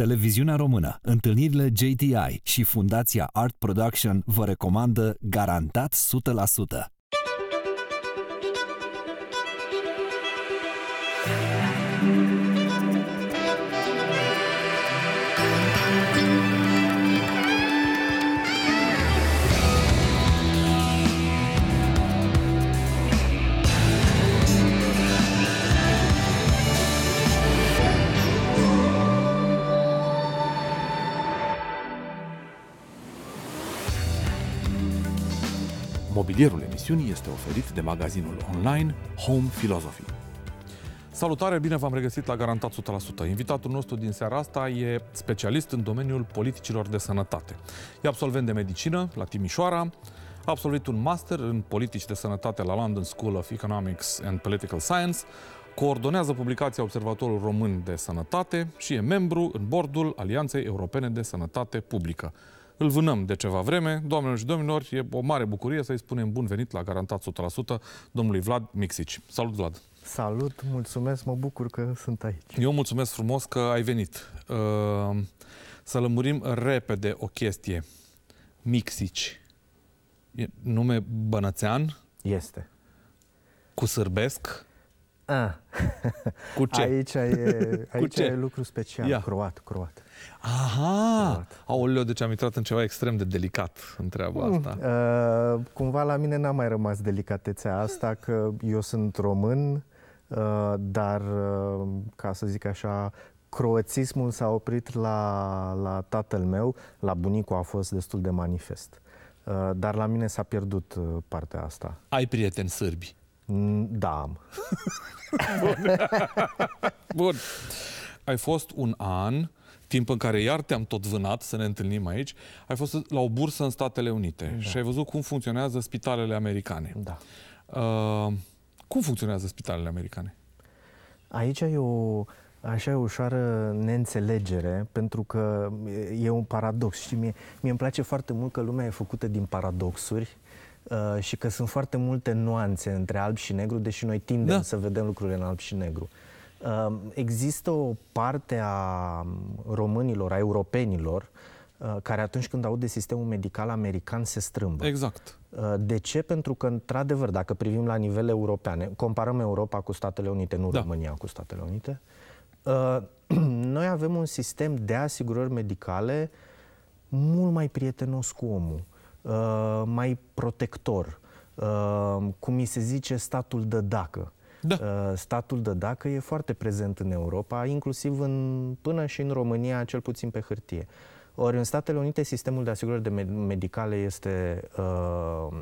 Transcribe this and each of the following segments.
Televiziunea Română, întâlnirile JTI și Fundația Art Production vă recomandă garantat 100%. Mobilierul emisiunii este oferit de magazinul online Home Philosophy. Salutare, bine v-am regăsit la Garantat 100%. Invitatul nostru din seara asta e specialist în domeniul politicilor de sănătate. E absolvent de medicină la Timișoara, a absolvit un master în politici de sănătate la London School of Economics and Political Science, coordonează publicația Observatorul Român de Sănătate și e membru în bordul Alianței Europene de Sănătate Publică îl vânăm de ceva vreme. Doamnelor și domnilor, e o mare bucurie să-i spunem bun venit la Garantat 100% domnului Vlad Mixici. Salut, Vlad! Salut, mulțumesc, mă bucur că sunt aici. Eu mulțumesc frumos că ai venit. Uh, să lămurim repede o chestie. Mixici. E nume bănățean? Este. Cu sârbesc? A. Ah. Cu ce? Aici e, aici Cu ce? e lucru special, Ia. croat, croat. Aha! Croat. Aoleo, deci am intrat în ceva extrem de delicat în treaba mm. asta. Uh, cumva la mine n-a mai rămas delicatețea asta, că eu sunt român, uh, dar, uh, ca să zic așa, croățismul s-a oprit la, la tatăl meu, la bunicul a fost destul de manifest. Uh, dar la mine s-a pierdut uh, partea asta. Ai prieteni sârbi? Da, am. Bun. Bun. Ai fost un an, timp în care iar te-am tot vânat să ne întâlnim aici, ai fost la o bursă în Statele Unite da. și ai văzut cum funcționează spitalele americane. Da. Uh, cum funcționează spitalele americane? Aici e o așa e o ușoară neînțelegere, pentru că e un paradox. Și mie, mie îmi place foarte mult că lumea e făcută din paradoxuri Uh, și că sunt foarte multe nuanțe între alb și negru, deși noi tindem da. să vedem lucrurile în alb și negru. Uh, există o parte a um, românilor, a europenilor, uh, care atunci când aud de sistemul medical american se strâmbă. Exact. Uh, de ce? Pentru că, într-adevăr, dacă privim la nivel european, comparăm Europa cu Statele Unite, nu da. România cu Statele Unite, uh, noi avem un sistem de asigurări medicale mult mai prietenos cu omul. Uh, mai protector, uh, cum mi se zice statul de dacă. Da. Uh, statul de dacă e foarte prezent în Europa, inclusiv în, până și în România, cel puțin pe hârtie. Ori în Statele Unite sistemul de asigurări de medicale este uh,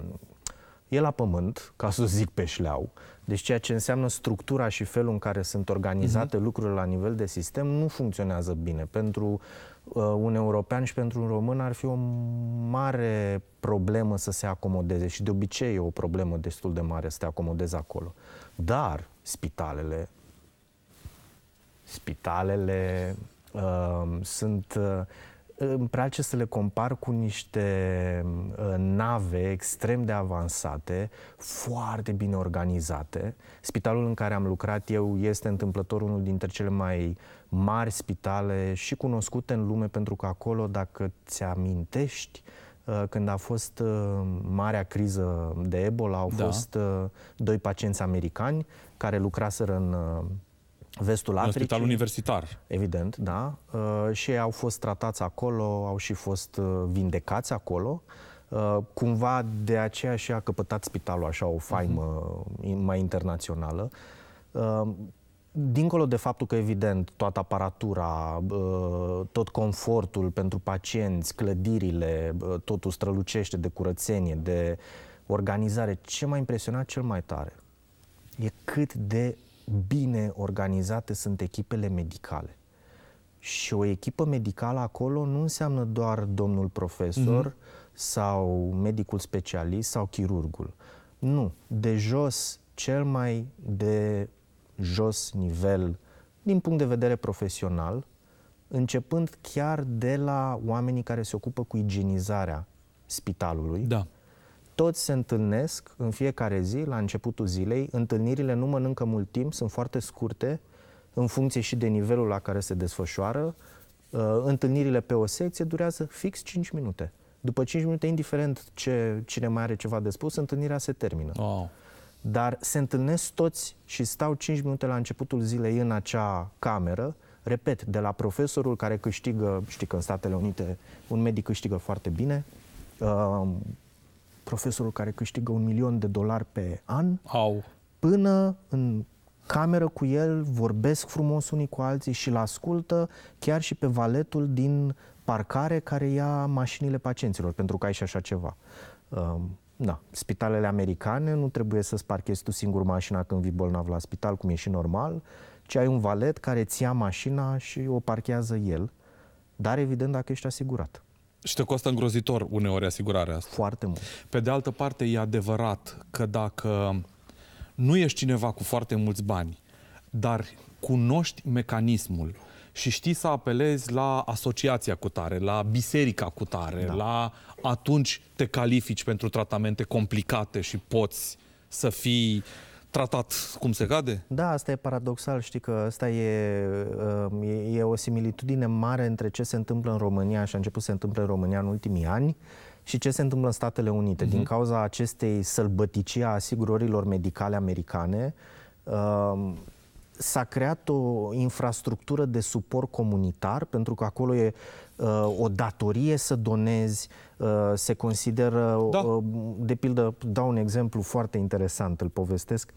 e la pământ, ca să zic pe șleau, deci ceea ce înseamnă structura și felul în care sunt organizate uh-huh. lucrurile la nivel de sistem nu funcționează bine pentru Uh, un european și pentru un român ar fi o mare problemă să se acomodeze și de obicei e o problemă destul de mare să te acomodezi acolo. Dar spitalele, spitalele uh, sunt uh, îmi place să le compar cu niște uh, nave extrem de avansate, foarte bine organizate. Spitalul în care am lucrat eu este întâmplător unul dintre cele mai mari spitale și cunoscute în lume, pentru că acolo, dacă ți-amintești, uh, când a fost uh, marea criză de Ebola, au da. fost doi pacienți americani care lucraseră în vestul Africii. În spital universitar. Evident, da. Uh, și ei au fost tratați acolo, au și fost uh, vindecați acolo. Uh, cumva de aceea și a căpătat spitalul așa o faimă uh-huh. mai internațională. Dincolo de faptul că, evident, toată aparatura, tot confortul pentru pacienți, clădirile, totul strălucește de curățenie, de organizare, ce m-a impresionat cel mai tare e cât de bine organizate sunt echipele medicale. Și o echipă medicală acolo nu înseamnă doar domnul profesor mm-hmm. sau medicul specialist sau chirurgul. Nu. De jos, cel mai de jos nivel, din punct de vedere profesional, începând chiar de la oamenii care se ocupă cu igienizarea spitalului. Da toți se întâlnesc în fiecare zi, la începutul zilei, întâlnirile nu mănâncă mult timp, sunt foarte scurte, în funcție și de nivelul la care se desfășoară. Uh, întâlnirile pe o secție durează fix 5 minute. După 5 minute, indiferent ce, cine mai are ceva de spus, întâlnirea se termină. Wow. Dar se întâlnesc toți și stau 5 minute la începutul zilei în acea cameră, repet, de la profesorul care câștigă, știi că în Statele Unite un medic câștigă foarte bine, uh, profesorul care câștigă un milion de dolari pe an, Au. până în cameră cu el, vorbesc frumos unii cu alții și îl ascultă chiar și pe valetul din parcare care ia mașinile pacienților, pentru că ai și așa ceva. Um, da, spitalele americane nu trebuie să-ți parchezi tu singur mașina când vii bolnav la spital, cum e și normal, ci ai un valet care ți ia mașina și o parchează el, dar evident dacă ești asigurat. Și te costă îngrozitor uneori asigurarea asta. Foarte mult. Pe de altă parte, e adevărat că dacă nu ești cineva cu foarte mulți bani, dar cunoști mecanismul și știi să apelezi la asociația cu tare, la biserica cu tare, da. la atunci te califici pentru tratamente complicate și poți să fii tratat cum se cade? Da, asta e paradoxal, știi că asta e, um, e, e o similitudine mare între ce se întâmplă în România și a început să se întâmple în România în ultimii ani și ce se întâmplă în Statele Unite. Mm-hmm. Din mhm. cauza acestei sălbăticii a asigurărilor medicale americane, um, s-a creat o infrastructură de suport comunitar, pentru că acolo e uh, o datorie să donezi, uh, se consideră, da. uh, de pildă, dau un exemplu foarte interesant, îl povestesc,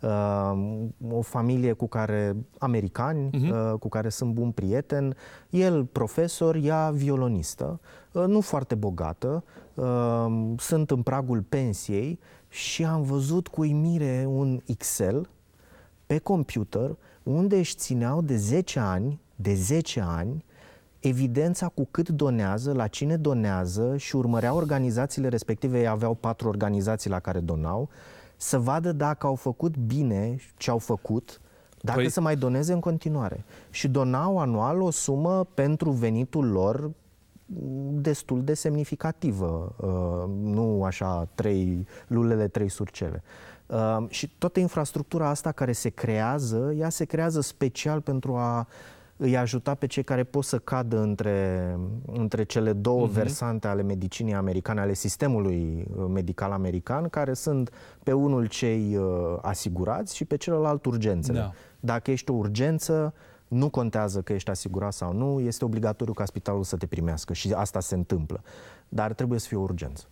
uh, o familie cu care, americani, uh-huh. uh, cu care sunt bun prieten, el profesor, ea violonistă, uh, nu foarte bogată, uh, sunt în pragul pensiei și am văzut cu imire un Excel pe computer unde își țineau de 10 ani, de 10 ani, evidența cu cât donează, la cine donează și urmăreau organizațiile respective, ei aveau patru organizații la care donau, să vadă dacă au făcut bine ce au făcut, dacă păi... să mai doneze în continuare. Și donau anual o sumă pentru venitul lor destul de semnificativă, uh, nu așa trei lulele, trei surcele și toată infrastructura asta care se creează, ea se creează special pentru a îi ajuta pe cei care pot să cadă între, între cele două uh-huh. versante ale medicinii americane, ale sistemului uh, medical american, care sunt pe unul cei uh, asigurați și pe celălalt urgențele. Da. Dacă ești o urgență, nu contează că ești asigurat sau nu, este obligatoriu ca spitalul să te primească și asta se întâmplă. Dar trebuie să fie o urgență.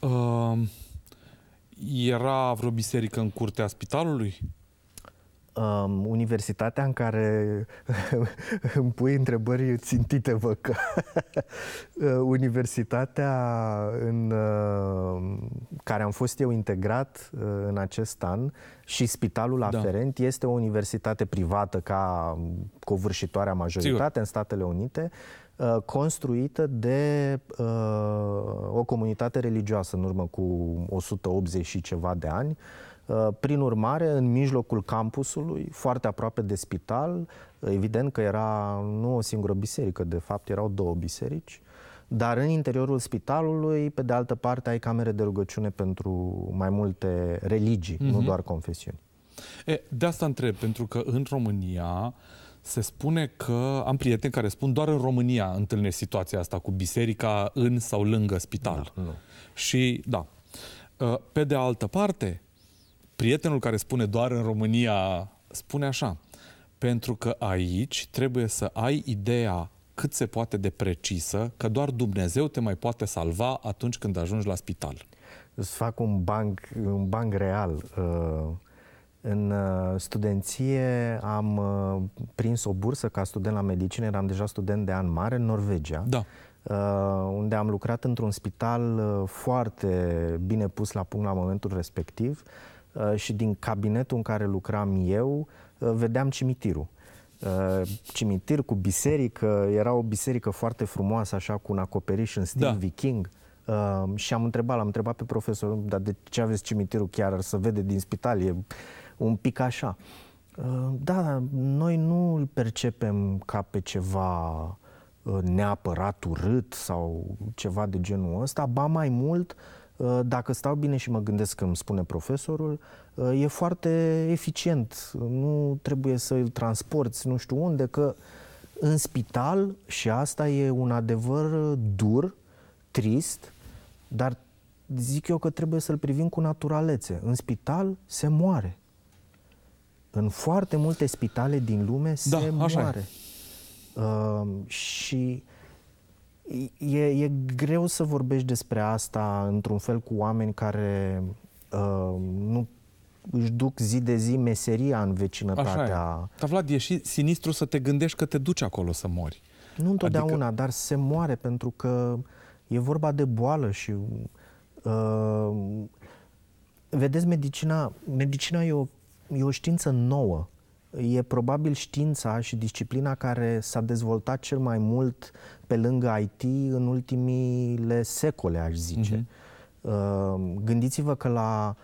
Uh... Era vreo biserică în curtea spitalului? um, universitatea în care îmi pui întrebări țintite, vă că universitatea în uh, care am fost eu integrat uh, în acest an și spitalul da. aferent este o universitate privată ca covârșitoarea majoritate Sigur. în Statele Unite Uh, construită de uh, o comunitate religioasă în urmă cu 180 și ceva de ani. Uh, prin urmare, în mijlocul campusului, foarte aproape de spital, evident că era nu o singură biserică, de fapt erau două biserici, dar în interiorul spitalului, pe de altă parte, ai camere de rugăciune pentru mai multe religii, mm-hmm. nu mhm. doar confesiuni. E, de asta întreb, pentru că în România uh, se spune că am prieteni care spun doar în România întâlnesc situația asta cu biserica în sau lângă spital. Da, nu. Și da. Ă, pe de altă parte, prietenul care spune doar în România spune așa, pentru că aici trebuie să ai ideea cât se poate de precisă că doar Dumnezeu te mai poate salva atunci când ajungi la spital. Îți fac un banc, un banc real. Uh în uh, studenție am uh, prins o bursă ca student la medicină, eram deja student de an mare în Norvegia. Da. Uh, unde am lucrat într-un spital foarte bine pus la punct la momentul respectiv și din cabinetul în care lucram eu vedeam cimitirul cimitir cu biserică, era o biserică foarte frumoasă, așa, cu un acoperiș în stil da. viking. Uh, și am întrebat, l-am întrebat pe profesor, dar de ce aveți cimitirul chiar să vede din spital? E, un pic așa. Uh, da, noi nu îl percepem ca pe ceva uh, neapărat urât sau ceva de genul ăsta, ba mai mult, uh, dacă stau bine și mă gândesc că îmi spune profesorul, e foarte eficient, nu trebuie să îl transporti nu știu unde, că în spital, și asta e un adevăr dur, trist, dar zic eu că trebuie să-l privim cu naturalețe. În spital se moare. În foarte multe spitale din lume da, se da, așa moare. Uh, și e, e greu să vorbești despre asta într-un fel cu oameni care uh, nu își duc zi de zi meseria în vecinătatea. Așa e. Dar Vlad, e și sinistru să te gândești că te duci acolo să mori. Nu adică întotdeauna, adică... dar se moare pentru că e vorba de boală și uh, vedeți, medicina, medicina e o E o știință nouă. E probabil știința și disciplina care s-a dezvoltat cel mai mult pe lângă IT în ultimile secole, aș zice. Uh-huh. Gândiți-vă că la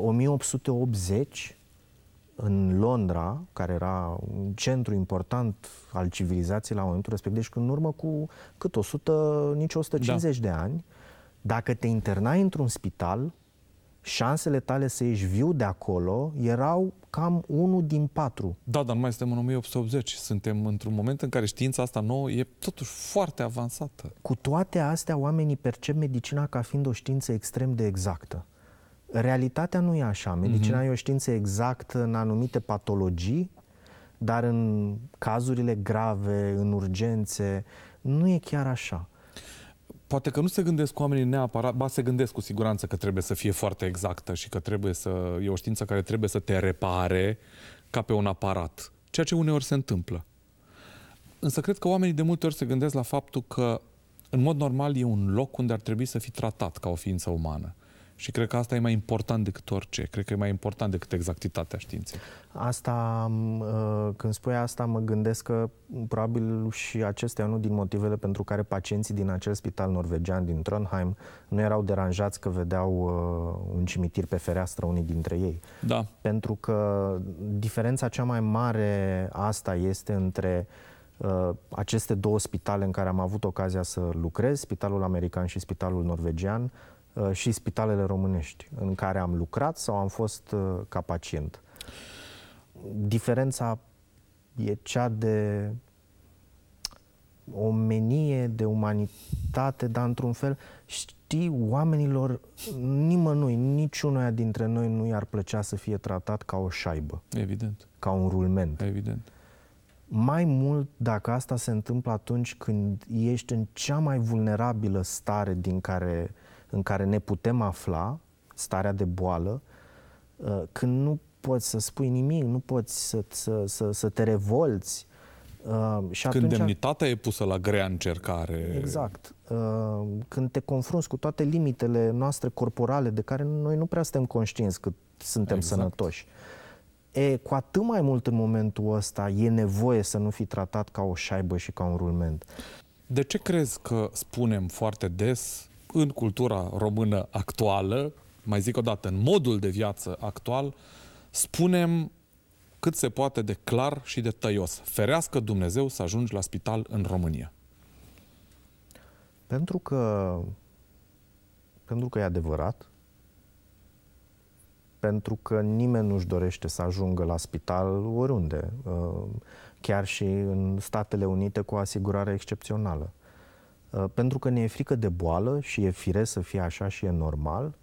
1880 uh, în Londra, care era un centru important al civilizației la momentul respectiv, deci în urmă cu cât 100, nici 150 da. de ani, dacă te internai într-un spital, șansele tale să ieși viu de acolo erau cam 1 din 4. Da, dar mai suntem în 1880. Suntem într-un moment în care știința asta nouă e totuși foarte avansată. Cu toate astea, oamenii percep medicina ca fiind o știință extrem de exactă. Realitatea nu e așa. Medicina mm-hmm. e o știință exactă în anumite patologii, dar în cazurile grave, în urgențe, nu e chiar așa poate că nu se gândesc oamenii neapărat, ba se gândesc cu siguranță că trebuie să fie foarte exactă și că trebuie să, e o știință care trebuie să te repare ca pe un aparat. Ceea ce uneori se întâmplă. Însă cred că oamenii de multe ori se gândesc la faptul că în mod normal e un loc unde ar trebui să fii tratat ca o ființă umană. Și cred că asta e mai important decât orice. Cred că e mai important decât exactitatea științei. Asta, uh, când spui asta, mă gândesc că probabil și acestea unul din motivele pentru care pacienții din acel spital norvegian din Trondheim nu erau deranjați că vedeau uh, un cimitir pe fereastră unii dintre ei. Da. Pentru că diferența cea mai mare asta este între uh, aceste două spitale în care am avut ocazia să lucrez, Spitalul American și Spitalul Norvegian, Uh, și spitalele românești în care am lucrat sau am fost uh, ca pacient. Diferența e cea de omenie, de umanitate, dar într-un fel, știi, oamenilor, nimănui, niciunul dintre noi nu i-ar plăcea să fie tratat ca o șaibă. Evident. Ca un rulment. Evident. Mai mult dacă asta se întâmplă atunci când ești în cea mai vulnerabilă stare din care uh, în care ne putem afla starea de boală, uh, când nu poți să spui nimic, nu poți să, să, să, să te revolți. Uh, și atunci... demnitatea e pusă la grea încercare. Exact. Uh, când te confrunți cu toate limitele noastre corporale, de care noi nu prea suntem conștienți cât suntem exact. sănătoși. E, cu atât mai mult în momentul ăsta e nevoie să nu fi tratat ca o șaibă și ca un rulment. De ce crezi că spunem foarte des în cultura română actuală, mai zic o dată, în modul de viață actual, spunem cât se poate de clar și de tăios. Ferească Dumnezeu să ajungi la spital în România. Pentru că pentru că e adevărat, pentru că nimeni nu-și dorește să ajungă la spital oriunde, uh, chiar și în Statele Unite cu o asigurare excepțională. Uh, pentru că ne e frică de boală și e firesc să fie așa și e normal,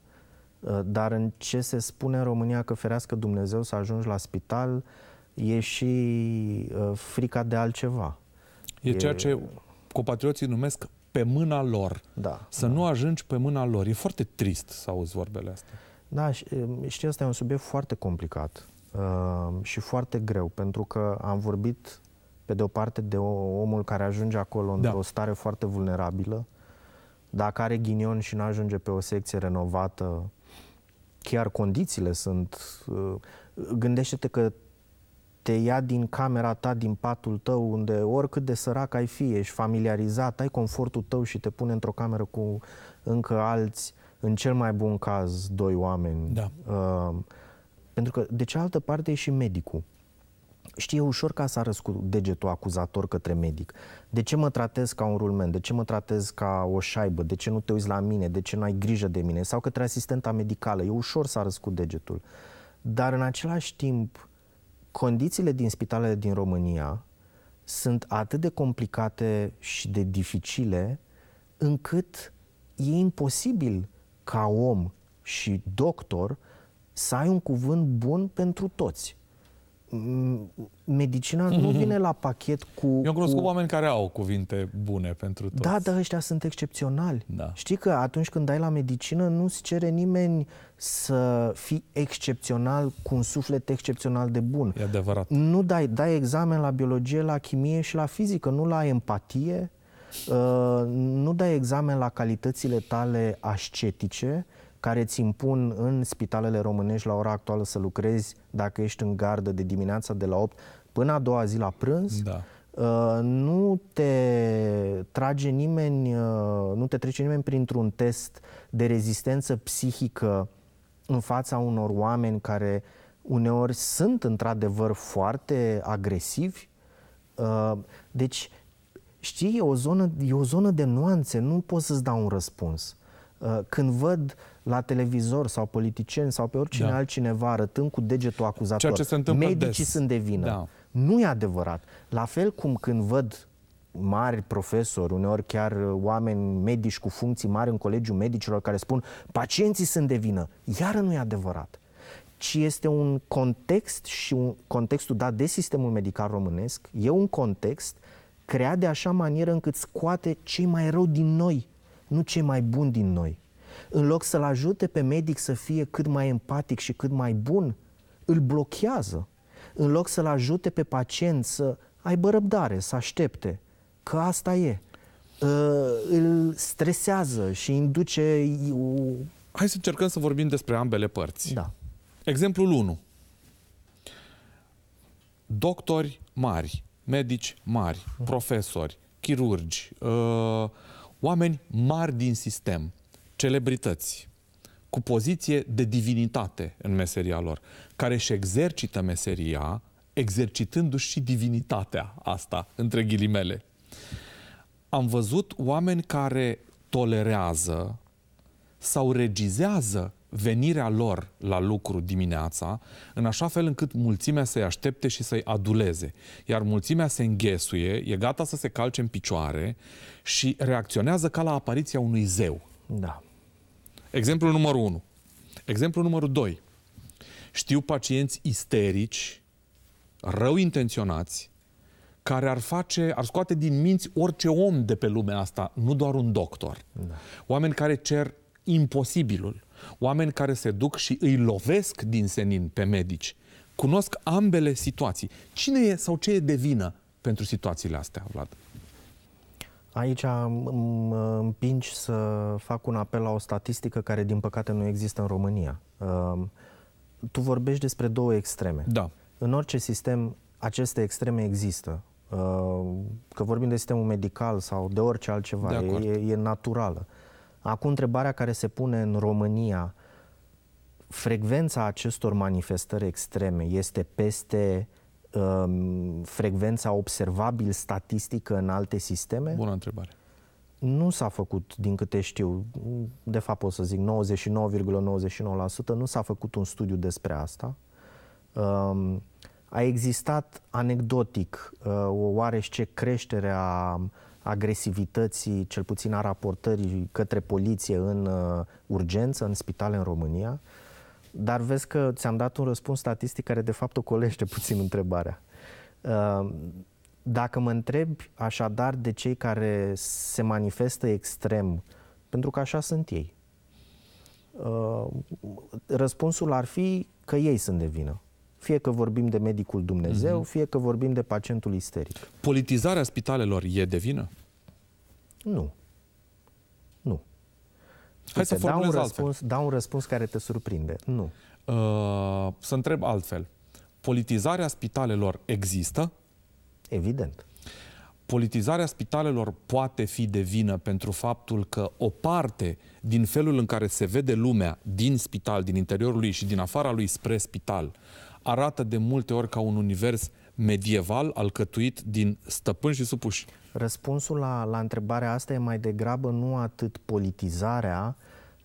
uh, dar în ce se spune în România că ferească Dumnezeu să ajungi la spital e și uh, frica de altceva. E, e... ceea ce copatrioții numesc pe mâna lor. Da, să da. nu ajungi pe mâna lor. E foarte trist să auzi vorbele astea. Da, știi, ăsta e un subiect foarte complicat uh, și foarte greu, pentru că am vorbit pe de o parte de o, omul care ajunge acolo într-o da. stare foarte vulnerabilă, dacă are ghinion și nu ajunge pe o secție renovată, chiar condițiile sunt... Uh, gândește-te că te ia din camera ta, din patul tău, unde oricât de sărac ai fi, ești familiarizat, ai confortul tău și te pune într-o cameră cu încă alți, în cel mai bun caz, doi oameni. Da. Uh, pentru că, de cealaltă parte, e și medicul știe ușor ca să arăți cu degetul acuzator către medic. De ce mă tratez ca un rulmen? De ce mă tratez ca o șaibă? De ce nu te uiți la mine? De ce nu ai grijă de mine? Sau către asistenta medicală. E ușor să arăți cu degetul. Dar în același timp, condițiile din spitalele din România sunt atât de complicate și de dificile încât e imposibil ca om și doctor să ai un cuvânt bun pentru toți medicina nu mhm. vine la pachet cu... Eu cunosc cu... oameni care au cuvinte bune pentru toți. Da, dar ăștia sunt excepționali. Da. Știi că atunci când dai la medicină nu se cere nimeni să fii excepțional cu un suflet excepțional de bun. E adevărat. Nu dai, dai examen la biologie, la chimie și la fizică, nu la empatie, uh, nu dai examen la calitățile tale ascetice, care îți impun în spitalele românești la ora actuală să lucrezi dacă ești în gardă de dimineața de la 8 până a doua zi la prânz, da. Uh, nu te trage nimeni, uh, nu te trece nimeni printr-un test de rezistență psihică în fața unor oameni care uneori sunt într-adevăr foarte agresivi. Uh, deci, știi, e o zonă, e o zonă de nuanțe, nu pot să-ți dau un răspuns. Uh, când văd la televizor sau politicieni sau pe oricine da. altcineva arătând cu degetul acuzator. Ceea ce se întâmplă Medicii des. sunt de vină. Da. Nu e adevărat. La fel cum când văd mari profesori, uneori chiar uh, oameni medici cu funcții mari în colegiul medicilor care spun pacienții sunt de vină. Iară nu e adevărat ci este un context și un contextul dat de sistemul medical românesc, e un context creat de așa manieră încât scoate cei mai rău din noi, nu cei mai buni din noi în loc să-l ajute pe medic să fie cât mai empatic și cât mai bun, îl blochează. În loc să-l ajute pe pacient să aibă răbdare, să aștepte, că asta e, ă, îl stresează și induce... Hai să încercăm să vorbim despre ambele părți. Da. Exemplul 1. Doctori mari, medici mari, hm. profesori, chirurgi, ă, oameni mari din sistem – celebrități cu poziție de divinitate în meseria lor, care își exercită meseria exercitându-și și divinitatea asta, între ghilimele. Am văzut oameni care tolerează sau regizează venirea lor la lucru dimineața, în așa fel încât mulțimea să-i aștepte și să-i aduleze. Iar mulțimea se înghesuie, e gata să se calce în picioare și reacționează ca la apariția unui zeu. Da. Exemplu numărul 1. exemplu numărul 2. Știu pacienți isterici, rău intenționați, care ar face, ar scoate din minți orice om de pe lumea asta, nu doar un doctor. Da. Oameni care cer imposibilul, oameni care se duc și îi lovesc din senin pe medici. Cunosc ambele situații. Cine e sau ce e de vină pentru situațiile astea, Vlad? Aici îmi uh, împingi să fac un apel la o statistică care, din păcate, nu există în România. Um, tu vorbești despre două extreme. Da. În orice sistem, aceste extreme există. Uh, că vorbim de sistemul medical sau de orice altceva, de e, e naturală. Acum, întrebarea care se pune în România, frecvența acestor manifestări extreme este peste Um, frecvența observabil statistică în alte sisteme? Bună întrebare. Nu s-a făcut, din câte știu, de fapt pot să zic 99,99%, nu s-a făcut un studiu despre asta. Um, a existat anecdotic uh, o oarește creștere a agresivității, cel puțin a raportării către poliție în uh, urgență, în spitale în România, dar vezi că ți-am dat un răspuns statistic care de fapt ocolește puțin întrebarea. Ehm, dacă mă întrebi așadar de cei care se manifestă extrem, pentru că așa sunt ei, ehm, răspunsul ar fi că ei sunt de vină. Fie că vorbim de medicul Dumnezeu, mm-hmm. fie că vorbim de pacientul isteric. Politizarea spitalelor e de vină? Nu. Hai să dau un, răspuns, altfel. dau un răspuns care te surprinde. Nu. Uh, să întreb altfel. Politizarea spitalelor există? Evident. Politizarea spitalelor poate fi de vină pentru faptul că o parte din felul în care se vede lumea din spital, din interiorul lui și din afara lui spre spital, arată de multe ori ca un univers uh, medieval alcătuit din stăpâni și supuși? Răspunsul la, la întrebarea asta e mai degrabă nu atât politizarea,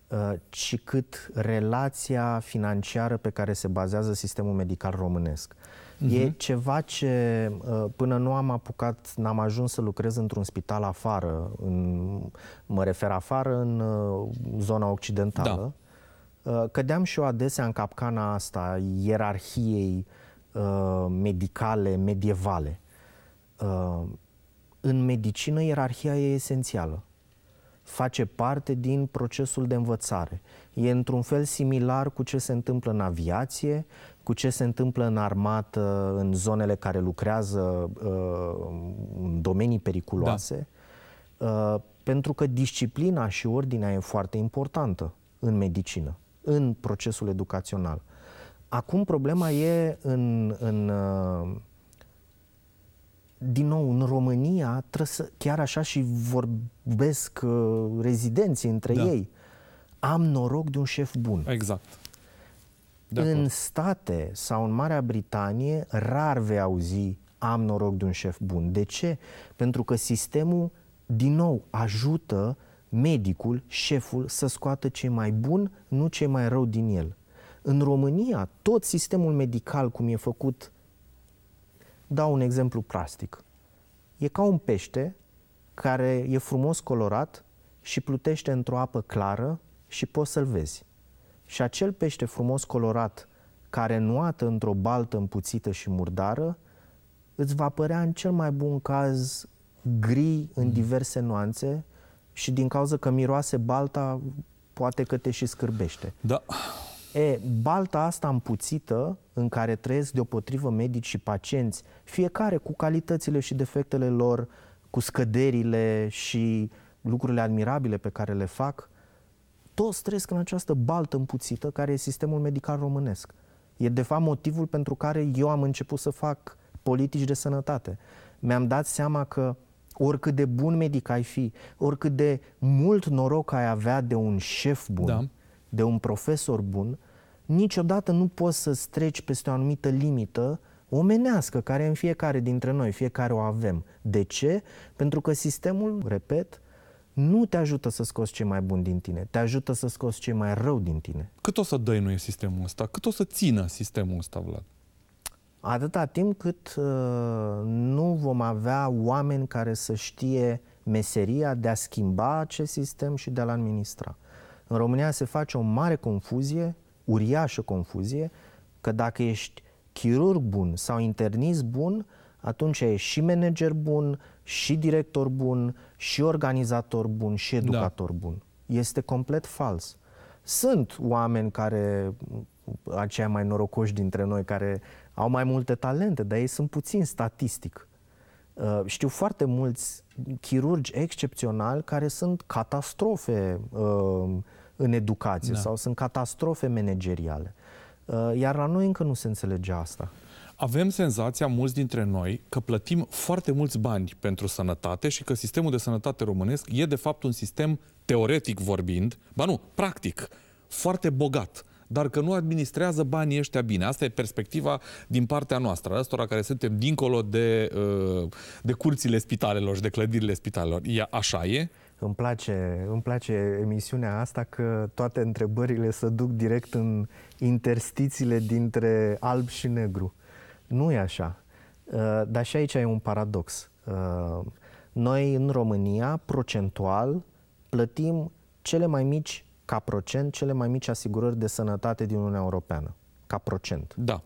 uh, ci cât relația financiară pe care se bazează sistemul medical românesc. Uh-huh. E mhm. ceva ce uh, până nu am apucat, n-am ajuns să lucrez într-un spital afară, în, mă refer afară în uh, zona occidentală, da. cădeam și eu adesea în capcana asta ierarhiei uh, uh, medicale, medievale. Uh, în medicină, ierarhia e esențială. Face parte din procesul de învățare. E într-un fel similar cu ce se întâmplă în aviație, cu ce se întâmplă în armată, în zonele care lucrează uh, în domenii periculoase. Da. Uh, pentru că disciplina și ordinea e foarte importantă în medicină, în procesul educațional. Acum problema e în, în uh, din nou, în România trebuie să, chiar așa și vorbesc uh, rezidenții între da. ei. Am noroc de un șef bun. Exact. De în acord. state sau în Marea Britanie rar vei auzi am noroc de un șef bun. De ce? Pentru că sistemul, din nou, ajută medicul, șeful, să scoată ce mai bun, nu ce mai rău din el. În România, tot sistemul medical, cum e făcut, dau un exemplu plastic. E ca un pește care e frumos colorat și plutește într-o apă clară și poți să-l vezi. Și acel pește frumos colorat care nuată într-o baltă împuțită și murdară, îți va părea în cel mai bun caz gri în mhm. diverse nuanțe și din cauza că miroase balta, poate că te și scârbește. Da. E, balta asta împuțită în care trăiesc deopotrivă medici și pacienți, fiecare cu calitățile și defectele lor, cu scăderile și lucrurile admirabile pe care le fac, toți trăiesc în această baltă împuțită care e sistemul medical românesc. E de fapt motivul pentru care eu am început să fac politici de sănătate. Mi-am dat seama că oricât de bun medic ai fi, oricât de mult noroc ai avea de un șef bun, da de un profesor bun, niciodată nu poți să streci treci peste o anumită limită omenească, care în fiecare dintre noi, fiecare o avem. De ce? Pentru că sistemul, repet, nu te ajută să scoți ce mai bun din tine, te ajută să scoți ce mai rău din tine. Cât o să dăinuie sistemul ăsta? Cât o să țină sistemul ăsta, Vlad? Atâta timp cât uh, nu vom avea oameni care să știe meseria de a schimba acest sistem și de a-l administra. În România se face o mare confuzie, uriașă confuzie, că dacă ești chirurg bun sau internist bun, atunci ești și manager bun, și director bun, și organizator bun, și da. educator da. bun. Este complet fals. Sunt oameni care, aceia mai norocoși dintre noi, care au mai multe talente, dar ei sunt puțin statistic. Uh, știu foarte mulți chirurgi excepționali care sunt catastrofe uh, în educație da. sau sunt catastrofe manageriale. Uh, iar la noi încă nu se înțelege asta. Avem senzația, mulți dintre noi, că plătim foarte mulți bani pentru sănătate și că sistemul de sănătate românesc e, de fapt, un sistem, teoretic vorbind, ba nu, practic, foarte bogat dar că nu administrează banii ăștia bine. Asta e perspectiva din partea noastră, răstora care suntem dincolo de, uh, de curțile spitalelor și de clădirile spitalelor. Ia, așa e? Îmi place, îmi place emisiunea asta că toate întrebările se duc direct în interstițiile dintre alb și negru. Nu e așa. Uh, dar și aici e un paradox. Uh, noi în România, procentual, plătim cele mai mici, ca procent, cele mai mici asigurări de sănătate din Uniunea Europeană. Ca procent. Da.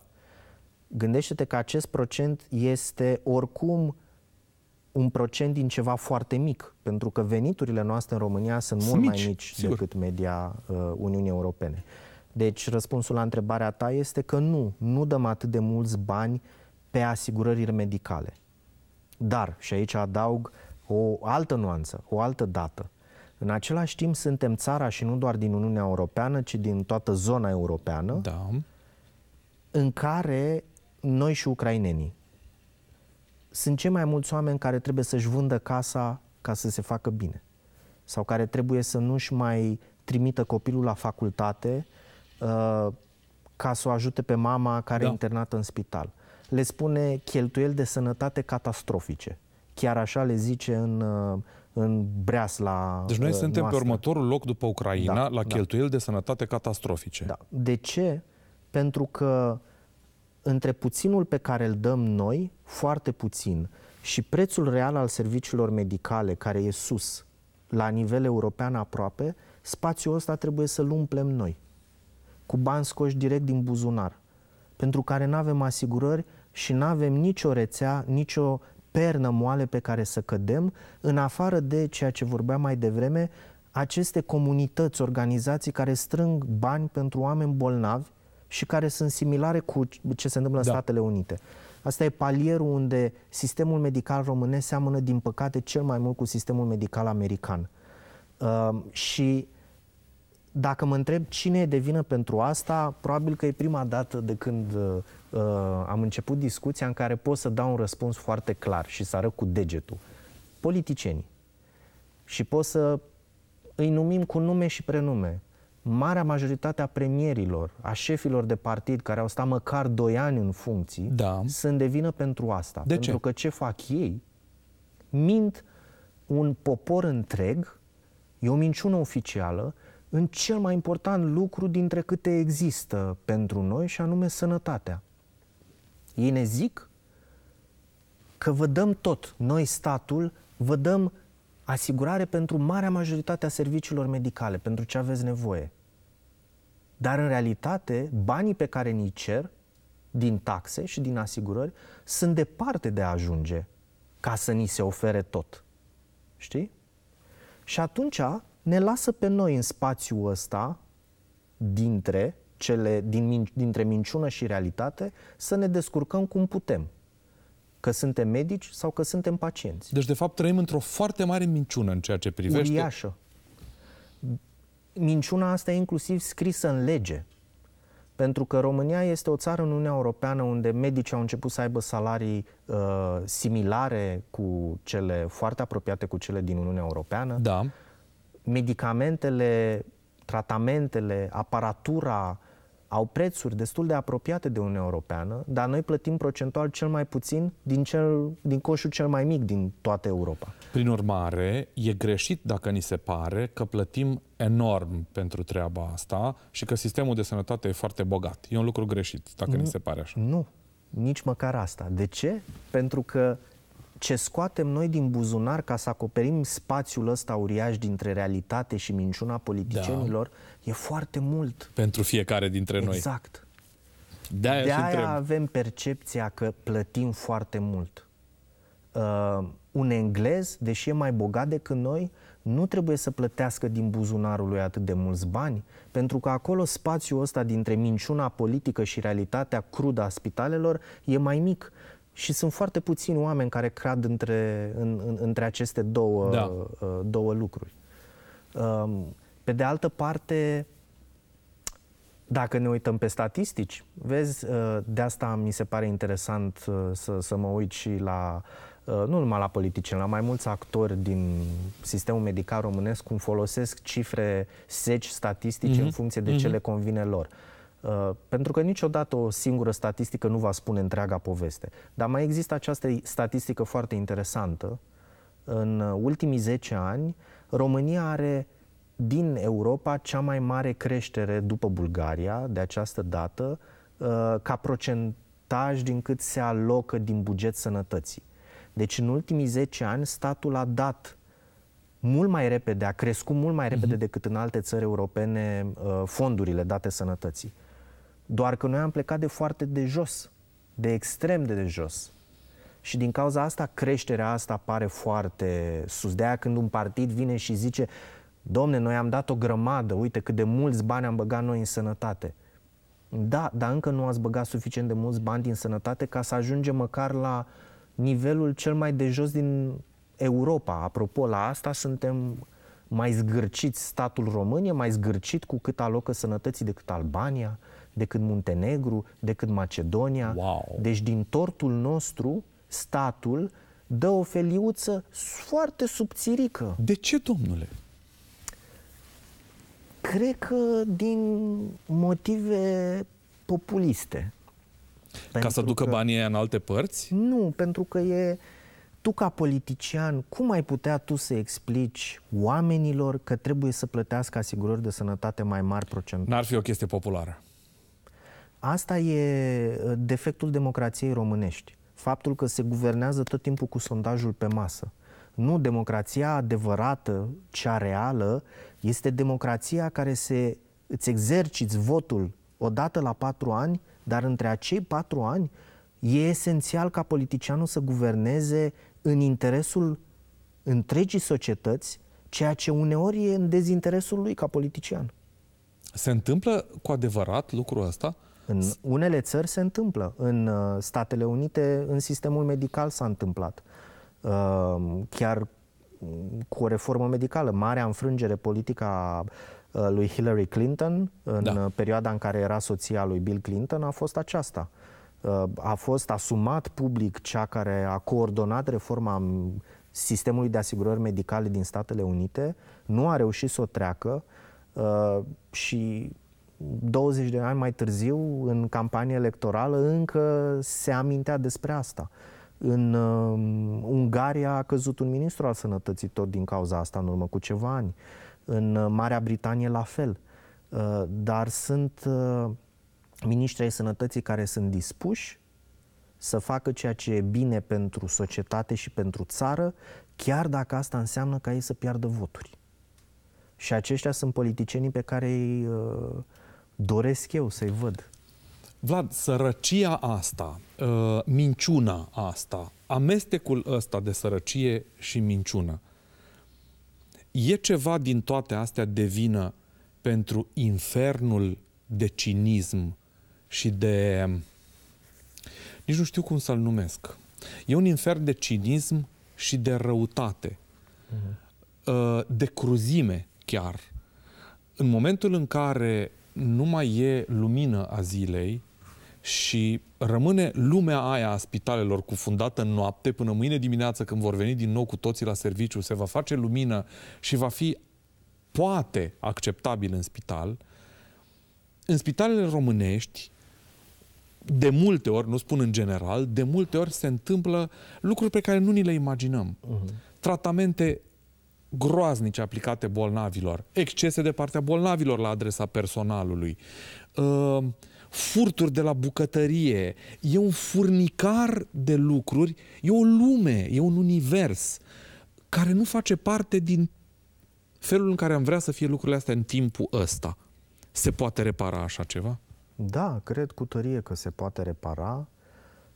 Gândește-te că acest procent este oricum un procent din ceva foarte mic, pentru că veniturile noastre în România sunt, sunt mult mici, mai mici sigur. decât media uh, Uniunii Europene. Deci răspunsul la întrebarea ta este că nu, nu dăm atât de mulți bani pe asigurări medicale. Dar, și aici adaug o altă nuanță, o altă dată, în același timp suntem țara și nu doar din Uniunea Europeană, ci din toată zona europeană, da. în care noi și ucrainenii sunt cei mai mulți oameni care trebuie să-și vândă casa ca să se facă bine sau care trebuie să nu-și mai trimită copilul la facultate uh, ca să o ajute pe mama care da. e internată în spital. Le spune cheltuieli de sănătate catastrofice. Chiar așa le zice în, uh, în breas la. Deci noi uh, suntem noastră. pe următorul loc după Ucraina da, la da. de sănătate catastrofice. Da. De ce? Pentru că uh, între puținul pe care îl dăm noi, foarte puțin, și prețul real al serviciilor medicale, care e sus, la nivel european aproape, spațiul ăsta trebuie să-l umplem noi, cu bani scoși direct din buzunar, pentru care nu avem asigurări și nu avem nicio rețea, nicio pernă moale pe care să cădem, în afară de ceea ce vorbeam mai devreme, aceste comunități, organizații care strâng bani pentru oameni bolnavi și care sunt similare cu ce se întâmplă în da. Statele Unite. Asta e palierul unde sistemul medical românesc seamănă, din păcate, cel mai mult cu sistemul medical american. Uh, și dacă mă întreb cine e de vină pentru asta, probabil că e prima dată de când uh, am început discuția în care pot să dau un răspuns foarte clar și să arăt cu degetul. Politicienii. Și pot să îi numim cu nume și prenume marea majoritate a premierilor, a șefilor de partid care au stat măcar 2 ani în funcții, da. sunt de vină pentru asta. De pentru ce? că ce fac ei? Mint un popor întreg, e o minciună oficială, în cel mai important lucru dintre câte există pentru noi, și anume sănătatea. Ei ne zic că vă dăm tot, noi statul, vă dăm asigurare pentru marea majoritate a serviciilor medicale, pentru ce aveți nevoie. Dar, în realitate, banii pe care ni cer din taxe și din asigurări sunt departe de a ajunge ca să ni se ofere tot. Știi? Și atunci ne lasă pe noi în spațiul ăsta dintre cele din, dintre minciună și realitate să ne descurcăm cum putem că suntem medici sau că suntem pacienți. Deci, de fapt, trăim într-o foarte mare minciună în ceea ce privește... Uriașă. Minciuna asta e inclusiv scrisă în lege. Pentru că România este o țară în Uniunea Europeană unde medicii au început să aibă salarii uh, similare cu cele foarte apropiate cu cele din Uniunea Europeană. Da. Medicamentele, tratamentele, aparatura au prețuri destul de apropiate de Uniunea Europeană, dar noi plătim procentual cel mai puțin din, cel, din coșul cel mai mic din toată Europa. Prin urmare, e greșit dacă ni se pare că plătim enorm pentru treaba asta și că sistemul de sănătate e foarte bogat. E un lucru greșit, dacă nu, ni se pare așa. Nu, nici măcar asta. De ce? Pentru că ce scoatem noi din buzunar ca să acoperim spațiul ăsta uriaș dintre realitate și minciuna da. politicienilor, da E foarte mult. Pentru fiecare dintre exact. noi. Exact. De-aia, De-aia avem percepția că plătim foarte mult. Uh, un englez, deși e mai bogat decât noi, nu trebuie să plătească din buzunarul lui atât de mulți bani, pentru că acolo spațiul ăsta dintre minciuna politică și realitatea crudă a spitalelor e mai mic. Și sunt foarte puțini oameni care cred între, în, în, între aceste două, da. uh, două lucruri. Um, pe de altă parte, dacă ne uităm pe statistici, vezi, uh, de asta mi se pare interesant uh, să, să mă uit și la, uh, nu numai la politicieni, la mai mulți actori din sistemul medical românesc, cum folosesc cifre seci statistice mm-hmm. în mhm. funcție de mm-hmm. ce le convine lor. Pentru că niciodată o singură statistică nu va spune întreaga poveste. Dar mai există această statistică foarte interesantă. În ultimii 10 ani, România are din Europa cea mai mare creștere după Bulgaria de această dată uh, ca procentaj din cât se alocă din buget sănătății. Deci în ultimii 10 ani statul a dat mult mai repede, a crescut mult mai repede mhm. decât în alte țări europene uh, fondurile date sănătății. Doar că noi am plecat de foarte de jos, de extrem de de jos. Și din cauza asta creșterea asta pare foarte sus. De aia când un partid vine și zice Domne, noi am dat o grămadă, uite cât de mulți bani am băgat noi în sănătate. Da, dar încă nu ați băgat suficient de mulți bani din sănătate ca să ajungem măcar la nivelul cel mai de jos din Europa. Apropo, la asta suntem mai zgârciți statul român, e mai zgârcit cu cât alocă sănătății decât Albania, decât Muntenegru, decât Macedonia. Wow. Deci din tortul nostru, statul dă o feliuță foarte subțirică. De ce, domnule? Cred că din motive populiste. Ca să ducă că... banii în alte părți? Nu, pentru că e tu ca politician, cum ai putea tu să explici oamenilor că trebuie să plătească asigurări de sănătate mai mari procent. N-ar fi o chestie populară. Asta e ă, defectul democrației românești. Faptul că se guvernează tot timpul cu sondajul pe masă. Nu, democrația adevărată, cea reală, este democrația care se, îți exerciți votul odată la patru ani, dar între acei patru ani e esențial ca politicianul să guverneze în interesul întregii societăți, ceea ce uneori e în dezinteresul lui ca politician. Se întâmplă cu adevărat lucrul ăsta? În unele țări se întâmplă. În uh, Statele Unite, în sistemul medical s-a întâmplat. Ehm, chiar cu o reformă medicală, marea înfrângere politică a eh, lui Hillary Clinton în da. perioada în care era soția lui Bill Clinton a fost aceasta. Eh, a fost asumat public cea care a coordonat reforma mm, sistemului de asigurări medicale din Statele Unite, nu a reușit să o treacă eh, și 20 de ani mai târziu, în campanie electorală, încă se amintea despre asta. În uh, Ungaria a căzut un ministru al sănătății tot din cauza asta în urmă cu ceva ani. În uh, Marea Britanie la fel. Uh, dar sunt uh, miniștri ai sănătății care sunt dispuși să facă ceea ce e bine pentru societate și pentru țară, chiar dacă asta înseamnă ca ei să piardă voturi. Și aceștia sunt politicienii pe care îi uh, doresc eu să-i văd. Vlad, sărăcia asta, ă, minciuna asta, amestecul ăsta de sărăcie și minciună, e ceva din toate astea de vină pentru infernul de cinism și de... Nici nu știu cum să-l numesc. E un infern de cinism și de răutate, uh-huh. de cruzime chiar. În momentul în care nu mai e lumină a zilei, și rămâne lumea aia a spitalelor cufundată în noapte până mâine dimineață când vor veni din nou cu toții la serviciu, se va face lumină și va fi poate acceptabil în spital. În spitalele românești de multe ori, nu spun în general, de multe ori se întâmplă lucruri pe care nu ni le imaginăm. Uh-huh. Tratamente groaznice aplicate bolnavilor, excese de partea bolnavilor la adresa personalului, uh, furturi de la bucătărie, e un furnicar de lucruri, e o lume, e un univers care nu face parte din felul în care am vrea să fie lucrurile astea în timpul ăsta. Se poate repara așa ceva? Da, cred cu tărie că se poate repara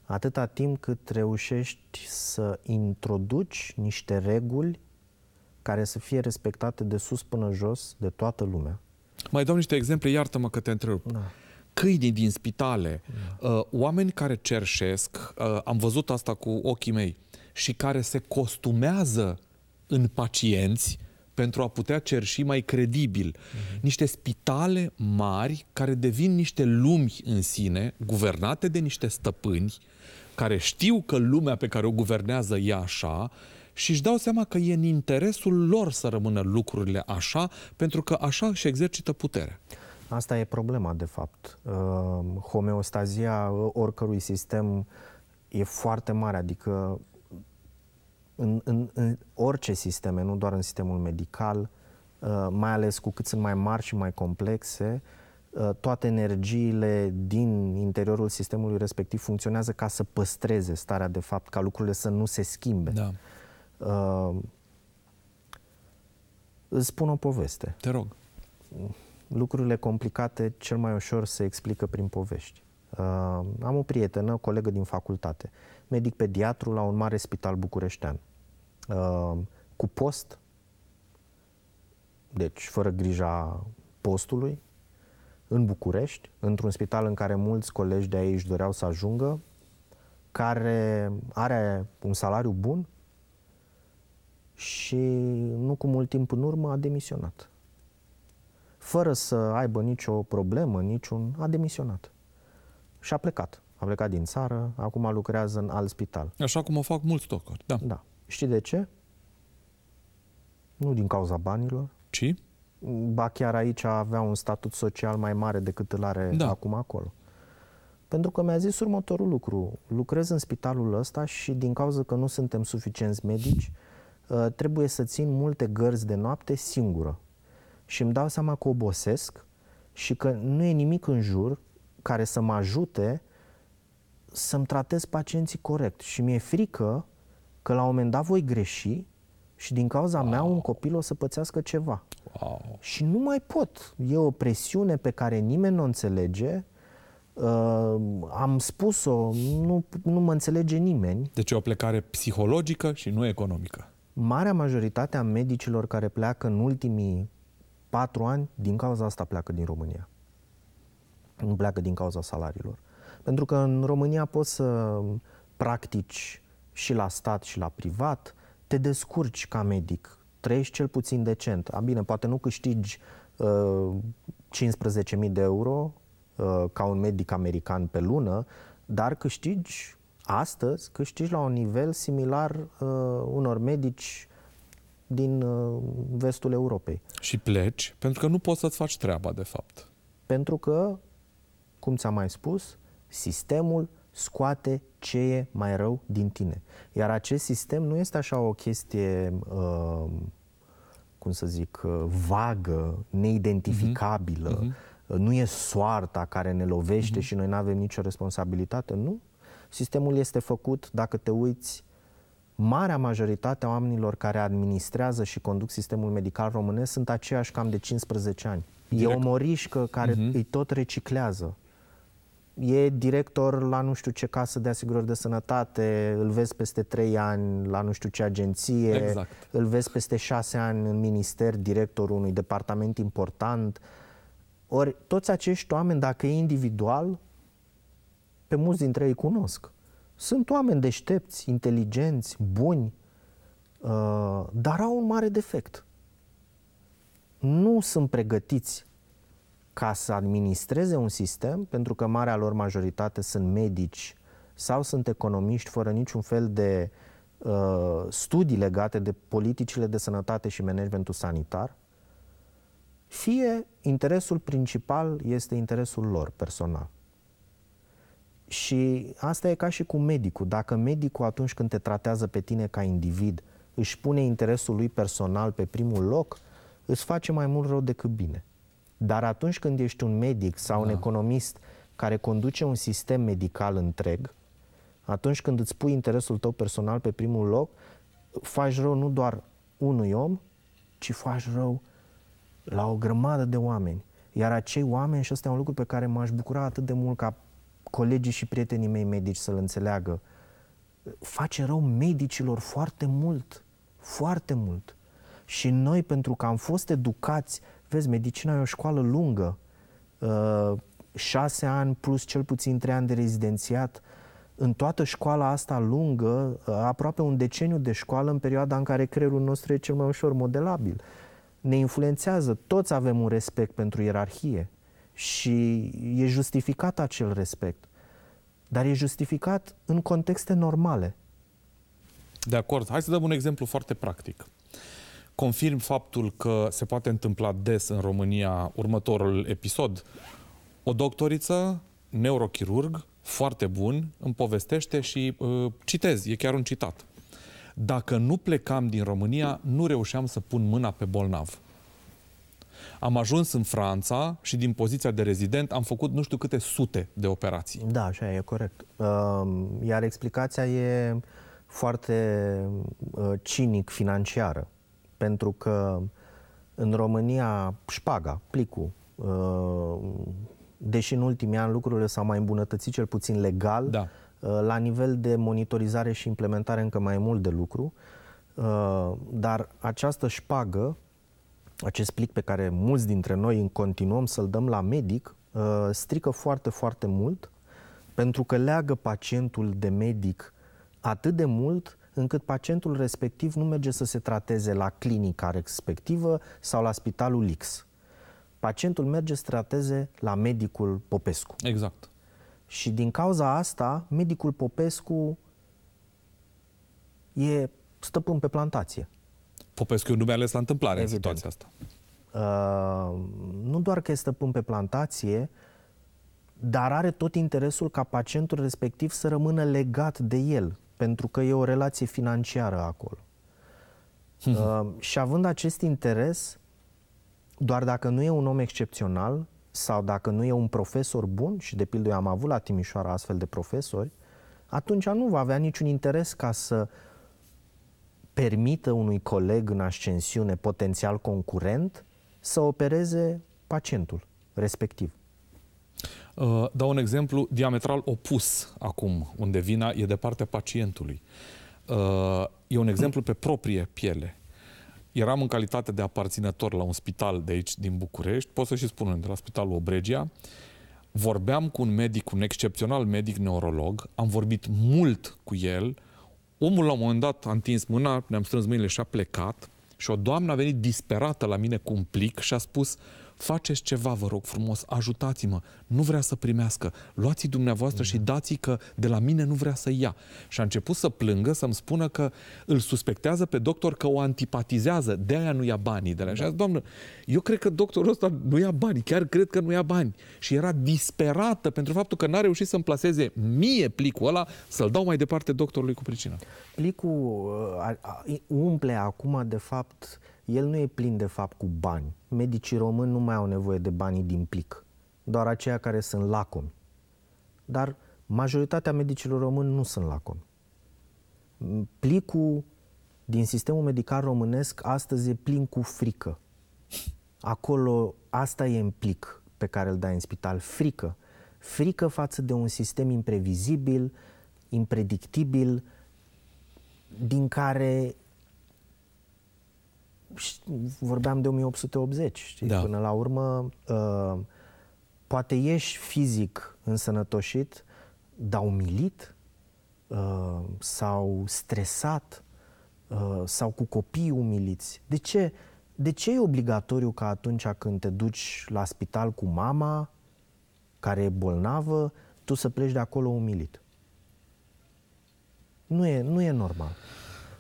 atâta timp cât reușești să introduci niște reguli care să fie respectate de sus până jos de toată lumea. Mai dau niște exemple, iartă-mă că te întrerup. Da câinii din spitale, da. uh, oameni care cerșesc, uh, am văzut asta cu ochii mei, și care se costumează în pacienți pentru a putea cerși mai credibil. Uh-huh. Niște spitale mari care devin niște lumi în sine, guvernate de niște stăpâni, care știu că lumea pe care o guvernează e așa și își dau seama că e în interesul lor să rămână lucrurile așa, pentru că așa își exercită puterea. Asta e problema, de fapt. Uh, homeostazia oricărui sistem e foarte mare, adică în, în, în orice sisteme, nu doar în sistemul medical, uh, mai ales cu cât sunt mai mari și mai complexe, uh, toate energiile din interiorul sistemului respectiv funcționează ca să păstreze starea de fapt, ca lucrurile să nu se schimbe. Da. Uh, îți spun o poveste. Te rog. Mm lucrurile complicate cel mai ușor se explică prin povești. Uh, am o prietenă, o colegă din facultate, medic pediatru la un mare spital bucureștean, uh, cu post, deci fără grija postului, în București, într-un spital în care mulți colegi de aici doreau să ajungă, care are un salariu bun și nu cu mult timp în urmă a demisionat fără să aibă nicio problemă, niciun, a demisionat. Și a plecat. A plecat din țară, acum lucrează în alt spital. Așa cum o fac mulți tocări, da. Da. Știi de ce? Nu din cauza banilor. Ci? Ba chiar aici avea un statut social mai mare decât îl are da. acum acolo. Pentru că mi-a zis următorul lucru. Lucrez în spitalul ăsta și din cauza că nu suntem suficienți medici, ă, trebuie să țin multe gărzi de noapte singură și îmi dau seama că obosesc și că nu e nimic în jur care să mă ajute să-mi tratez pacienții corect. Și mi-e frică că la un moment dat voi greși și din cauza wow. mea un copil o să pățească ceva. Wow. Și nu mai pot. E o presiune pe care nimeni nu o înțelege. Uh, am spus-o, nu, nu mă înțelege nimeni. Deci e o plecare psihologică și nu economică. Marea majoritate a medicilor care pleacă în ultimii patru ani, din cauza asta pleacă din România. Nu pleacă din cauza salariilor. Pentru că în România poți să practici și la stat și la privat, te descurci ca medic, trăiești cel puțin decent. A, bine, poate nu câștigi uh, 15.000 de euro uh, ca un medic american pe lună, dar câștigi astăzi, câștigi la un nivel similar uh, unor medici din uh, vestul Europei. Și pleci pentru că nu poți să-ți faci treaba, de fapt. Pentru că, cum ți-am mai spus, sistemul scoate ce e mai rău din tine. Iar acest sistem nu este așa o chestie, uh, cum să zic, uh, vagă, neidentificabilă, mm-hmm. nu e soarta care ne lovește mm-hmm. și noi nu avem nicio responsabilitate, nu. Sistemul este făcut, dacă te uiți marea majoritate a oamenilor care administrează și conduc sistemul medical românesc sunt aceiași cam de 15 ani. Direct. E o morișcă care uh-huh. îi tot reciclează. E director la nu știu ce casă de asigurări de sănătate, îl vezi peste 3 ani la nu știu ce agenție, exact. îl vezi peste 6 ani în minister, directorul unui departament important. Ori toți acești oameni, dacă e individual, pe mulți dintre ei cunosc. Sunt oameni deștepți, inteligenți, buni, uh, dar au un mare defect. Nu sunt pregătiți ca să administreze un sistem, pentru că marea lor majoritate sunt medici sau sunt economiști fără niciun fel de uh, studii legate de politicile de sănătate și managementul sanitar, fie interesul principal este interesul lor personal. Și asta e ca și cu medicul. Dacă medicul atunci când te tratează pe tine ca individ își pune interesul lui personal pe primul loc, îți face mai mult rău decât bine. Dar atunci când ești un medic sau da. un economist care conduce un sistem medical întreg, atunci când îți pui interesul tău personal pe primul loc, faci rău nu doar unui om, ci faci rău la o grămadă de oameni. Iar acei oameni, și ăsta e un lucru pe care m-aș bucura atât de mult ca colegii și prietenii mei medici să-l înțeleagă, face rău medicilor foarte mult, foarte mult. Și noi, pentru că am fost educați, vezi, medicina e o școală lungă, uh, șase ani plus cel puțin trei ani de rezidențiat, în toată școala asta lungă, uh, aproape un deceniu de școală, în perioada în care creierul nostru e cel mai ușor modelabil. Ne influențează, toți avem un respect pentru ierarhie și e justificat acel respect, dar e justificat în contexte normale. De acord. Hai să dăm un exemplu foarte practic. Confirm faptul că se poate întâmpla des în România următorul episod. O doctoriță, neurochirurg, foarte bun, îmi povestește și uh, citez, e chiar un citat. Dacă nu plecam din România, nu reușeam să pun mâna pe bolnav. Am ajuns în Franța și din poziția de rezident am făcut nu știu câte sute de operații. Da, așa e, corect. Um, iar explicația e foarte uh, cinic financiară, pentru că în România șpaga, plicul, uh, deși în ultimii ani lucrurile s-au mai îmbunătățit cel puțin legal, da. Uh, la nivel de monitorizare și implementare încă mai e mult de lucru, dar această șpagă acest plic pe care mulți dintre noi continuăm să-l dăm la medic, uh, strică foarte, foarte mult pentru că leagă pacientul de medic atât de mult încât pacientul respectiv nu merge să se trateze la clinica respectivă sau la spitalul X. Pacientul merge să trateze la medicul Popescu. Exact. Și din cauza asta, medicul Popescu e stăpân pe plantație. Popescu e un nume ales la întâmplare Evident. Exact. în situația asta. Uh, nu doar că este stăpân pe plantație, dar are tot interesul ca pacientul respectiv să rămână legat de el, pentru că e o relație financiară acolo. Hmm. Uh, și având acest interes, doar dacă nu e un om excepțional sau dacă nu e un profesor bun, și de pildă eu am avut la Timișoara astfel de profesori, atunci nu va avea niciun interes ca să uh, permită unui coleg în ascensiune, potențial concurent, să opereze pacientul respectiv. Uh, dau un exemplu diametral opus acum, unde vina e de partea pacientului. Uh, e un exemplu pe proprie piele. Eram în calitate de aparținător la un spital de aici, din București, pot să și spun de la Spitalul Obregia. Vorbeam cu un medic, un excepțional medic neurolog, am vorbit mult cu el, Omul la un moment dat a întins mâna, ne-am strâns mâinile și a plecat și o doamnă a venit disperată la mine cu un plic și a spus faceți ceva, vă rog frumos, ajutați-mă, nu vrea să primească, luați-i dumneavoastră și dați-i că de la mine nu vrea să ia. Și a început să plângă, să-mi spună că îl suspectează pe doctor că o antipatizează, de aia nu ia banii de la da. doamnă, eu cred că doctorul ăsta nu ia bani, chiar cred că nu ia bani. Și era disperată pentru faptul că n-a reușit să-mi placeze mie plicul ăla, să-l dau mai departe doctorului cu pricina. Plicul uh, umple acum, de fapt, el nu e plin de fapt cu bani. Medicii români nu mai au nevoie de banii din plic, doar aceia care sunt lacomi. Dar majoritatea medicilor români nu sunt lacomi. Plicul din sistemul medical românesc astăzi e plin cu frică. Acolo, asta e în plic pe care îl dai în spital, frică. Frică față de un sistem imprevizibil, impredictibil, din care vorbeam de 1880, știi? Da. Până la urmă, uh, poate ești fizic însănătoșit, dar umilit uh, sau stresat uh, sau cu copii umiliți. De ce? De ce e obligatoriu ca atunci când te duci la spital cu mama care e bolnavă, tu să pleci de acolo umilit? Nu e, nu e normal.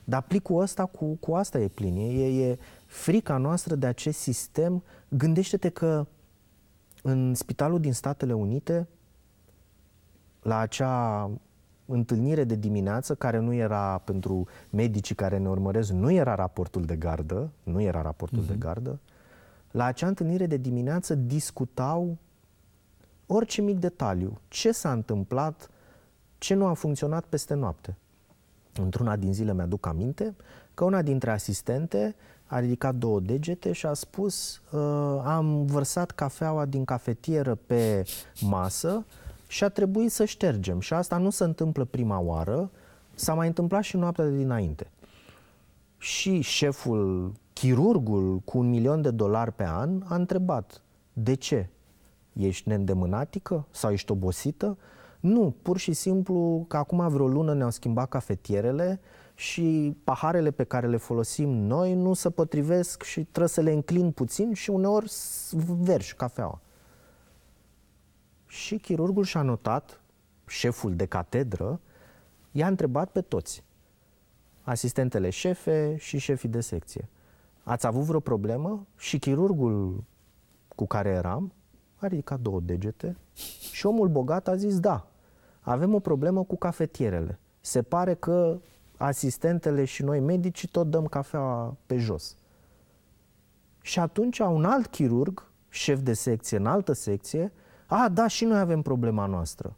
Dar plicul ăsta cu, cu asta e plin. E, e frica noastră de acest sistem. Gândește-te că în spitalul din Statele Unite, la acea întâlnire de dimineață, care nu era pentru medicii care ne urmăresc, nu era raportul de gardă, nu era raportul uh-huh. de mhm. gardă, la acea întâlnire de dimineață discutau orice mic detaliu, ce s-a întâmplat, ce nu a funcționat peste noapte. Într-una din zile mi-aduc aminte că una dintre asistente a ridicat două degete și a spus uh, am vărsat cafeaua din cafetieră pe masă și a trebuit să ștergem. Și asta nu se întâmplă prima oară, s-a mai întâmplat și noaptea de dinainte. Și șeful, chirurgul cu un milion de dolari pe an a întrebat de ce? Ești neîndemânatică? Sau ești obosită? Nu, pur și simplu că acum vreo lună ne-au schimbat cafetierele și paharele pe care le folosim noi nu se potrivesc și trebuie să le înclin puțin și uneori verși cafeaua. Și chirurgul și-a notat, șeful de catedră, i-a întrebat pe toți, asistentele șefe și șefii de secție. Ați avut vreo problemă? Și chirurgul cu care eram a ridicat două degete și omul bogat a zis, da, avem o problemă cu cafetierele. Se pare că asistentele și noi medici tot dăm cafea pe jos. Și atunci un alt chirurg, șef de secție în altă secție, a, da, și noi avem problema noastră,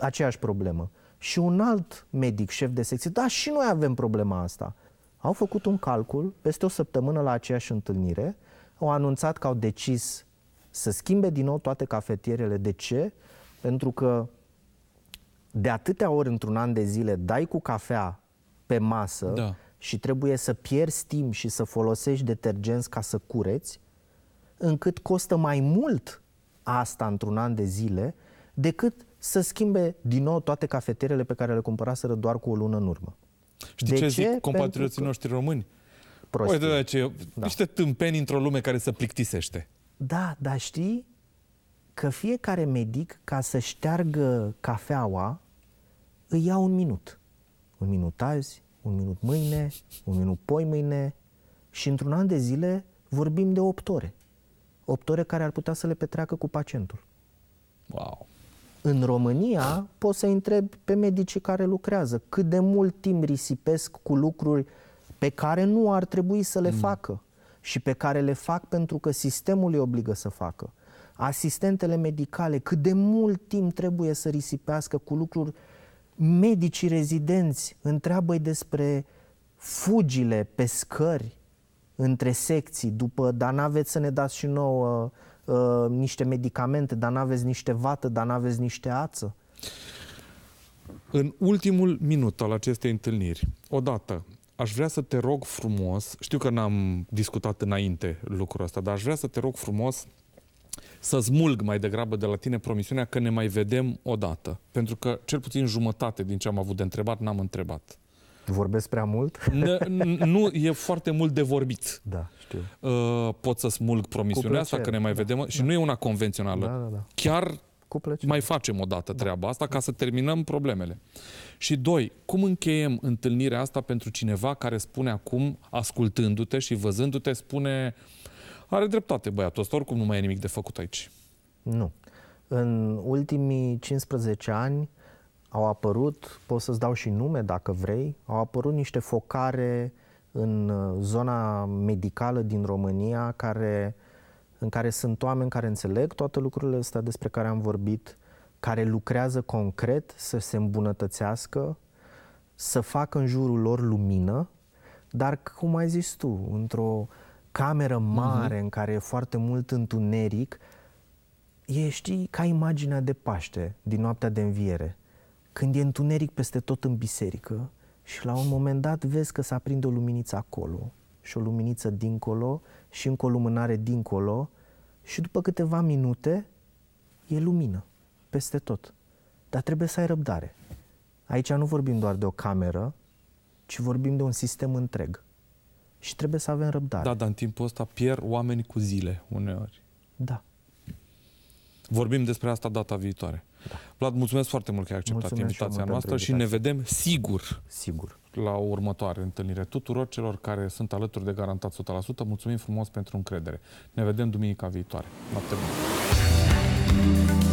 aceeași problemă. Și un alt medic, șef de secție, da, și noi avem problema asta. Au făcut un calcul, peste o săptămână la aceeași întâlnire, au anunțat că au decis să schimbe din nou toate cafetierele. De ce? Pentru că de atâtea ori într-un an de zile dai cu cafea pe masă da. și trebuie să pierzi timp și să folosești detergenți ca să cureți, încât costă mai mult asta într-un an de zile decât să schimbe din nou toate cafeterele pe care le cumpăraseră doar cu o lună în urmă. Știi de ce, ce zic compatrioții că... noștri români? Prostie. Uite, da, ce, da. niște tâmpeni într-o lume care se plictisește. Da, dar știi că fiecare medic, ca să șteargă cafeaua, îi ia un minut. Un minut azi, un minut mâine, un minut poi mâine și într-un an de zile vorbim de 8 ore. 8 ore care ar putea să le petreacă cu pacientul. Wow! În România poți să întreb pe medicii care lucrează cât de mult timp risipesc cu lucruri pe care nu ar trebui să le mm. facă și pe care le fac pentru că sistemul îi obligă să facă. Asistentele medicale, cât de mult timp trebuie să risipească cu lucruri medicii rezidenți, întreabă despre fugile pe scări între secții, după, dar n-aveți să ne dați și nouă uh, uh, niște medicamente, dar n-aveți niște vată, dar n-aveți niște ață. În ultimul minut al acestei întâlniri, odată, aș vrea să te rog frumos, știu că n-am discutat înainte lucrul ăsta, dar aș vrea să te rog frumos să smulg mai degrabă de la tine promisiunea că ne mai vedem odată. Pentru că cel puțin jumătate din ce am avut de întrebat n-am întrebat. Vorbesc prea mult? nu, e foarte mult de vorbit. Da, știu. Uh, pot să smulg promisiunea asta că ne mai da. vedem și da. nu e una convențională. Da, da, da. Chiar cu plăcere. Mai facem o dată da. treaba da. asta ca să terminăm problemele. Și doi, cum încheiem întâlnirea asta pentru cineva care spune acum, ascultându-te și văzându-te, spune are dreptate băiatul ăsta, oricum nu mai e nimic de făcut aici. Nu. În ultimii 15 ani au apărut, pot să-ți dau și nume dacă vrei, au apărut niște focare în uh, zona medicală din România care în care sunt oameni care înțeleg toate lucrurile astea despre care am vorbit, care lucrează concret să se îmbunătățească, să facă în jurul lor lumină, dar, cum ai zis tu, într-o cameră mhm. mare uh-huh. în care e foarte mult întuneric, e, știi, ca imaginea de Paște din noaptea de înviere, când e întuneric peste tot în biserică și la un moment dat vezi că se aprinde o luminiță acolo și o luminiță dincolo și încă o lumânare dincolo și după câteva minute e lumină peste tot. Dar trebuie să ai răbdare. Aici nu vorbim doar de o cameră, ci vorbim de un sistem întreg. Și trebuie să avem răbdare. Da, dar în timpul ăsta pierd oameni cu zile uneori. Da. Vorbim despre asta data viitoare. Da. Vlad, mulțumesc foarte mult că ai acceptat mulțumesc invitația noastră și, și ne vedem sigur. Sigur la o următoare întâlnire. Tuturor celor care sunt alături de Garantat 100%, mulțumim frumos pentru încredere. Ne vedem duminica viitoare. Noapte bună!